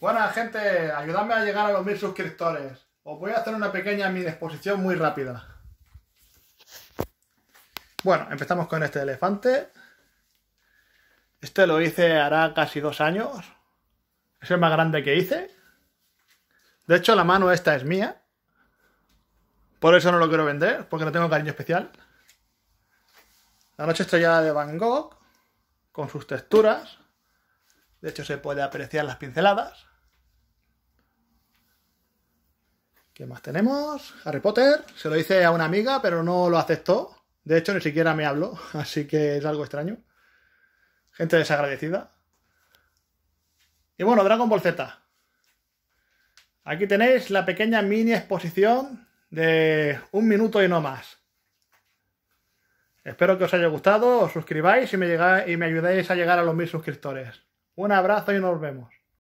Buenas, gente, ayudadme a llegar a los mil suscriptores. Os voy a hacer una pequeña mi exposición muy rápida. Bueno, empezamos con este elefante. Este lo hice hará casi dos años. Es el más grande que hice. De hecho, la mano esta es mía. Por eso no lo quiero vender, porque no tengo cariño especial. La noche estrellada de Van Gogh, con sus texturas. De hecho, se puede apreciar las pinceladas. ¿Qué más tenemos? Harry Potter. Se lo hice a una amiga, pero no lo aceptó. De hecho, ni siquiera me habló, así que es algo extraño. Gente desagradecida. Y bueno, Dragon Ball Z. Aquí tenéis la pequeña mini exposición de un minuto y no más. Espero que os haya gustado, os suscribáis y me, llegáis, y me ayudéis a llegar a los mil suscriptores. Un abrazo y nos vemos.